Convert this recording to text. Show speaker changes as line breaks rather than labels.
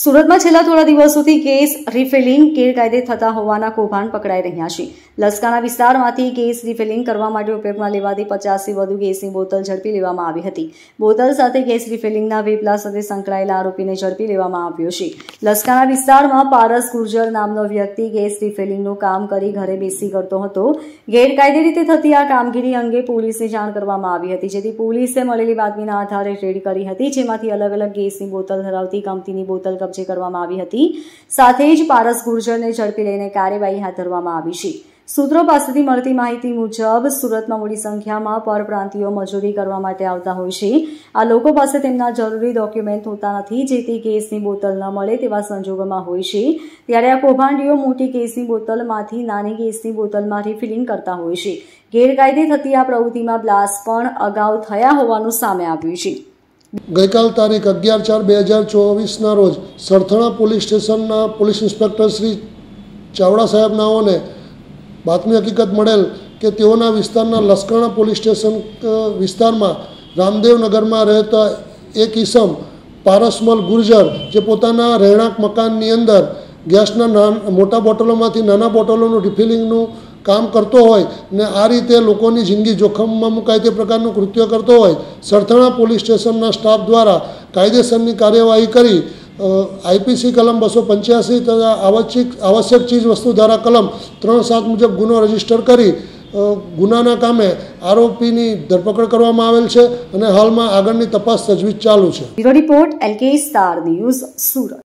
સુરતમાં છેલ્લા થોડા દિવસોથી ગેસ રિફિલિંગ ગેરકાયદે થતા હોવાના કૌભાંડ પકડાઈ રહ્યા છે લસકાના વિસ્તારમાંથી ગેસ રિફિલિંગ કરવા માટે ઉપયોગમાં લેવાતી પચાસથી વધુ ગેસની બોતલ ઝડપી લેવામાં આવી હતી બોતલ સાથે ગેસ રિફિલિંગના વેપલા સાથે સંકળાયેલા આરોપીને ઝડપી લેવામાં આવ્યો છે લસકાના વિસ્તારમાં પારસ ગુર્જર નામનો વ્યક્તિ ગેસ રિફિલિંગનું કામ કરી ઘરે બેસી કરતો હતો ગેરકાયદે રીતે થતી આ કામગીરી અંગે પોલીસને જાણ કરવામાં આવી હતી જેથી પોલીસે મળેલી બાતમીના આધારે રેડ કરી હતી જેમાંથી અલગ અલગ ગેસની બોતલ ધરાવતી કંપનીની બોતલ કબજે કરવામાં આવી હતી સાથે જ પારસ ગુર્જરને ઝડપી લઈને કાર્યવાહી હાથ ધરવામાં આવી છે સૂત્રો પાસેથી મળતી માહિતી મુજબ સુરતમાં મોટી સંખ્યામાં પરપ્રાંતિઓ મજૂરી કરવા માટે આવતા હોય છે આ લોકો પાસે તેમના જરૂરી ડોક્યુમેન્ટ હોતા નથી જેથી કેસની બોતલ ન મળે તેવા સંજોગોમાં હોય છે ત્યારે આ કૌભાંડીઓ મોટી કેસની બોટલમાંથી નાની કેસની બોટલમાં રિફિલિંગ કરતા હોય છે ગેરકાયદે થતી આ પ્રવૃત્તિમાં બ્લાસ્ટ પણ અગાઉ થયા હોવાનું સામે આવ્યું છે
ગઈકાલ તારીખ અગિયાર ચાર બે હજાર ચોવીસના રોજ સરથાણા પોલીસ સ્ટેશનના પોલીસ ઇન્સ્પેક્ટર શ્રી ચાવડા સાહેબ નાઓને બાતમી હકીકત મળેલ કે તેઓના વિસ્તારના લસકાણા પોલીસ સ્ટેશન વિસ્તારમાં રામદેવનગરમાં રહેતા એક ઈસમ પારસમલ ગુર્જર જે પોતાના રહેણાંક મકાનની અંદર ગેસના મોટા બોટલોમાંથી નાના બોટલોનું રિફિલિંગનું કામ કરતો હોય ને આ રીતે લોકોની જિંદગી જોખમમાં મુકાય તે પ્રકારનું કૃત્ય કરતો હોય સરથાણા પોલીસ સ્ટેશનના સ્ટાફ દ્વારા કાયદેસરની કાર્યવાહી કરી આઈપીસી કલમ બસો પંચ્યાસી તથા આવશ્યક આવશ્યક વસ્તુ ધારા કલમ ત્રણ સાત મુજબ ગુનો રજીસ્ટર કરી ગુનાના કામે આરોપીની ધરપકડ કરવામાં આવેલ છે અને હાલમાં આગળની તપાસ તજવીજ ચાલુ છે
report LK star news Surat